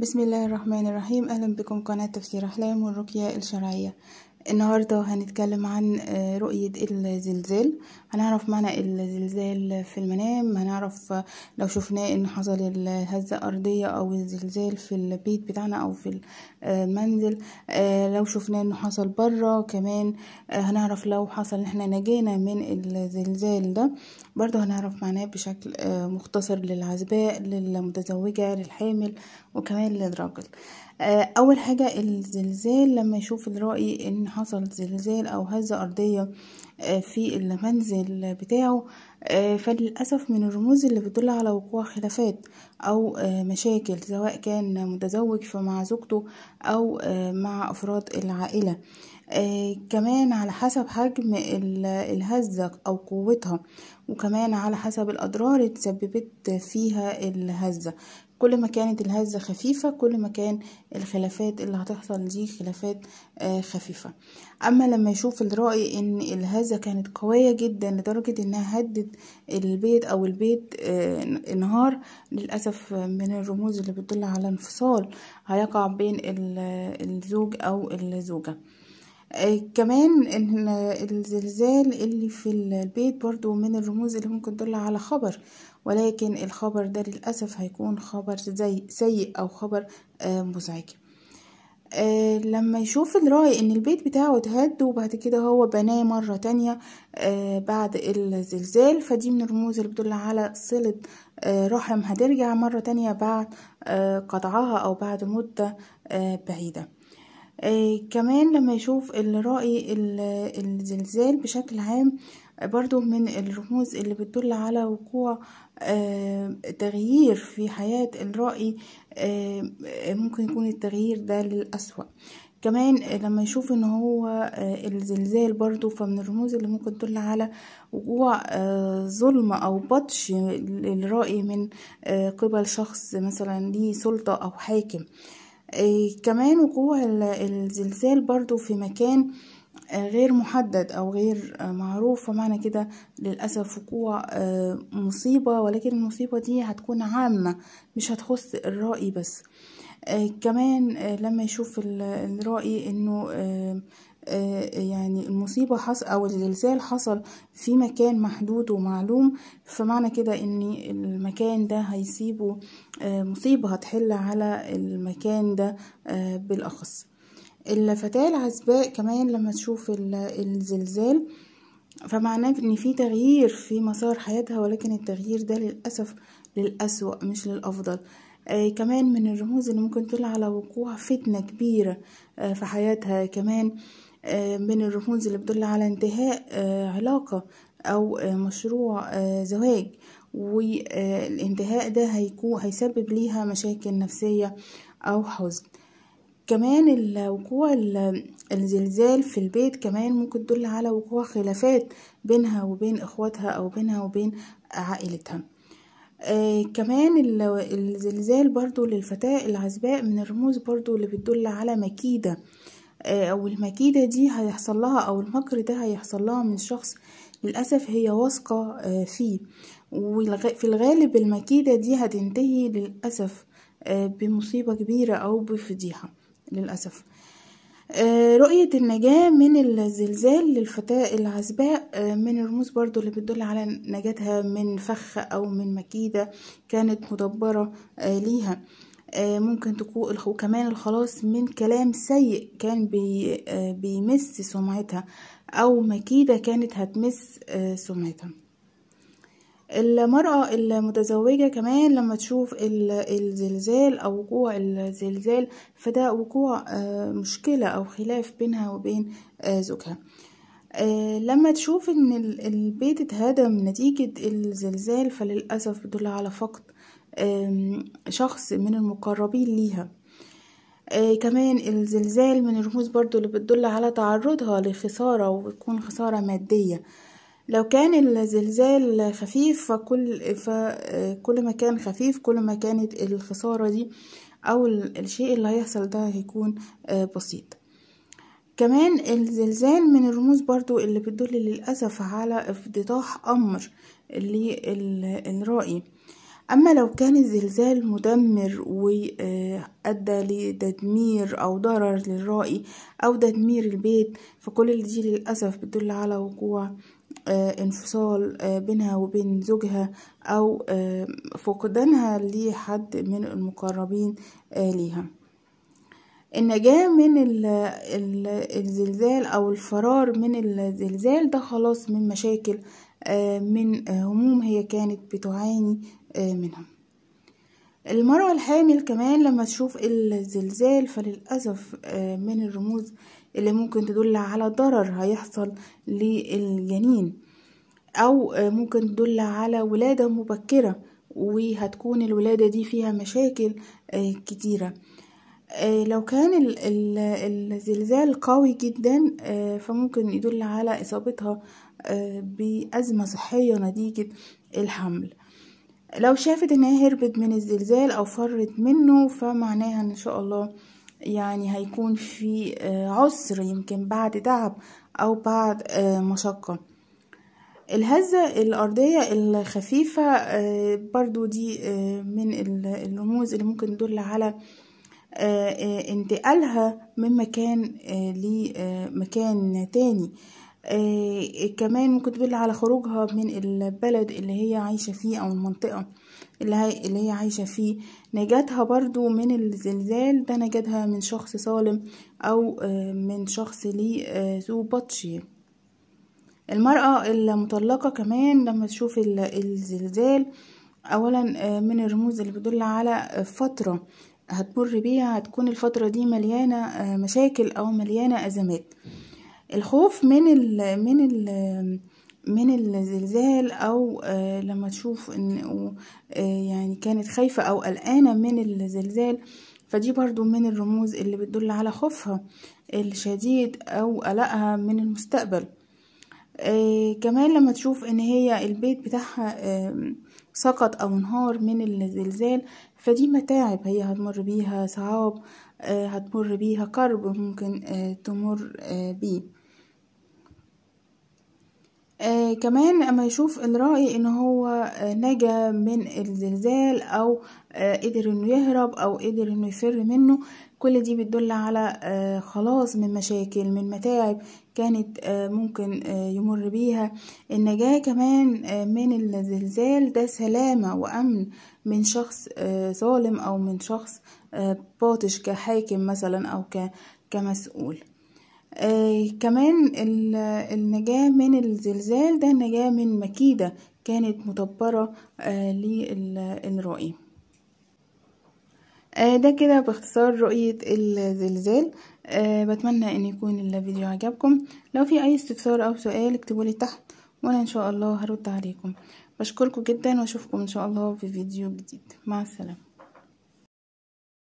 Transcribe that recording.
بسم الله الرحمن الرحيم أهلا بكم قناة تفسير أحلام والرقية الشرعية النهاردة هنتكلم عن آه، رؤية الزلزال هنعرف معنى الزلزال في المنام هنعرف لو شفناه ان حصل الهزة ارضية او الزلزال في البيت بتاعنا او في آه، المنزل آه، لو شفناه انه حصل برا كمان هنعرف لو حصل ان احنا نجينا من الزلزال ده برضه هنعرف معناه بشكل مختصر للعزباء للمتزوجة للحامل وكمان للراجل آه، اول حاجة الزلزال لما يشوف الرائي ان حصل زلزال او هزة ارضية آه، في المنزل بتاعه آه، فللأسف من الرموز اللي بتدل على وقوع خلافات أو مشاكل سواء كان متزوج فمع زوجته أو مع أفراد العائلة كمان على حسب حجم الهزة أو قوتها وكمان على حسب الأضرار اللي فيها الهزة كل ما كانت الهزة خفيفة كل ما كان الخلافات اللي هتحصل دي خلافات آه، خفيفة اما لما يشوف الرأي ان الهزة كانت قوية جدا لدرجة انها هدت البيت او البيت انهار آه، للأسف من الرموز اللي بتدل على انفصال هيقع بين الزوج او الزوجة آه، كمان ان الزلزال اللي في البيت برضو من الرموز اللي ممكن تدل على خبر ولكن الخبر ده للأسف هيكون خبر زي سيء أو خبر آه، مزعج آه لما يشوف الراي ان البيت بتاعه اتهد وبعد كده هو بناه مرة تانية آه بعد الزلزال فدي من الرموز اللي بتدل على صلة آه رحم هترجع مرة تانية بعد آه، قطعها او بعد مدة بعيدة آه، كمان لما يشوف الرأي الزلزال بشكل عام برضو من الرموز اللي بتدل على وقوع آه، تغيير في حياة الرأي آه، ممكن يكون التغيير ده للأسوأ كمان لما يشوف ان هو الزلزال برضو فمن الرموز اللي ممكن تدل على وقوع ظلم او بطش للرأي من قبل شخص مثلا ليه سلطة او حاكم إيه، كمان وقوع الزلزال برضو في مكان آه، غير محدد او غير آه، معروف فمعنى كده للاسف وقوع آه، مصيبه ولكن المصيبه دي هتكون عامه مش هتخص الرائي بس كمان لما يشوف الرائي انه آه، يعني المصيبة حصل أو الزلزال حصل في مكان محدود ومعلوم فمعنى كده إن المكان ده هيسيبه آه، مصيبة هتحل على المكان ده آه، بالأخص الفتاة العزباء كمان لما تشوف الزلزال فمعناه ان في تغيير في مسار حياتها ولكن التغيير ده للأسف للأسوأ مش للأفضل آه كمان من الرموز اللي ممكن تطلع على وقوع فتنة كبيرة آه في حياتها كمان آه، من الرموز اللي بتدل على انتهاء آه، علاقة أو آه، مشروع زواج والانتهاء ده هيكون هيسبب ليها مشاكل نفسية أو حزن كمان وقوع الزلزال في البيت كمان ممكن تدل على وقوع خلافات بينها وبين اخواتها او بينها وبين عائلتها آه كمان الزلزال برضو للفتاة العزباء من الرموز برضو اللي بتدل على مكيدة آه آه، او المكيدة دي هيحصل لها او المكر ده هيحصل لها من شخص للأسف هي واثقة آه، فيه وفي الغالب المكيدة دي هتنتهي للأسف آه، بمصيبة كبيرة أو بفضيحة للأسف رؤية النجاة من الزلزال للفتاة العزباء من الرموز برضو اللي بتدل على نجاتها من فخ أو من مكيدة كانت مدبرة ليها آه، ممكن تكون وكمان الخلاص من كلام سيء كان بي آه، بيمس سمعتها أو مكيدة كانت هتمس آه، سمعتها المرأة المتزوجة كمان لما تشوف الزلزال أو وقوع الزلزال فده وقوع مشكلة أو خلاف بينها وبين زوجها لما تشوف ان البيت اتهدم نتيجة الزلزال فللأسف بدل على فقد شخص من المقربين ليها آه، كمان الزلزال من الرموز برضو اللي بتدل على تعرضها لخسارة وتكون خسارة مادية لو كان الزلزال خفيف فكل, فكل آه، ما كان خفيف كل ما كانت الخسارة دي أو الشيء اللي هيحصل ده هيكون آه، بسيط كمان الزلزال من الرموز برضو اللي بتدل للأسف على افتضاح أمر للرائي أما لو كان الزلزال مدمر وأدى لتدمير أو ضرر للرائي أو تدمير البيت فكل دي للأسف بتدل على وقوع آه، انفصال آه، بينها وبين زوجها أو آه، فقدانها لحد من المقربين ليها النجاة من الزلزال أو الفرار من الزلزال ده خلاص من مشاكل من هموم هي كانت بتعاني آه، منها المرأة الحامل كمان لما تشوف الزلزال فللأسف آه، من الرموز اللي ممكن تدل على ضرر هيحصل للجنين أو آه، ممكن تدل على ولادة مبكرة وهتكون الولادة دي فيها مشاكل كتيرة لو كان الزلزال قوي جدا فممكن يدل على إصابتها بأزمة صحية نتيجة الحمل لو شافت ان هي هربت من الزلزال او فرت منه فمعناها ان شاء الله يعني هيكون في آه، عسر يمكن بعد تعب او بعد آه، مشقة الهزة الأرضية الخفيفة آه، برضو دي من الرموز اللي ممكن تدل على انتقالها من مكان لمكان تاني آه، كمان ممكن تدل على خروجها من البلد اللي هي عايشة فيه أو المنطقة اللي هي, اللي هي عايشة فيه نجاتها برضو من الزلزال ده نجاتها من شخص صالم أو آه، من شخص لي آه، ذو بطشي المرأة المطلقة كمان لما تشوف الزلزال أولا من الرموز اللي بتدل على فترة هتمر بيها هتكون الفترة دي مليانة مشاكل أو مليانة أزمات الخوف من ال من الـ من الزلزال او آه، لما تشوف ان آه، يعني كانت خايفة او قلقانة من الزلزال فدي برضو من الرموز اللي بتدل على خوفها الشديد او قلقها من المستقبل آه، كمان لما تشوف ان هي البيت بتاعها سقط او انهار من الزلزال فدي متاعب هي هتمر بيها صعاب هتمر بيها كرب ممكن تمر بيه آه كمان اما يشوف الراي ان هو آه نجا من الزلزال او آه قدر انه يهرب او قدر انه يفر منه كل دي بتدل على آه خلاص من مشاكل من متاعب كانت آه ممكن آه يمر بيها النجاة كمان آه من الزلزال ده سلامة وأمن من شخص آه ظالم أو من شخص آه باطش كحاكم مثلا أو كمسؤول آه، كمان النجاة من الزلزال ده نجاة من مكيدة كانت مدبرة آه، للرؤية آه، ده كده باختصار رؤية الزلزال بتمنى ان يكون الفيديو عجبكم لو في اي استفسار او سؤال اكتبولي تحت وانا ان شاء الله هرد عليكم بشكركم جدا واشوفكم ان شاء الله في فيديو جديد مع السلامه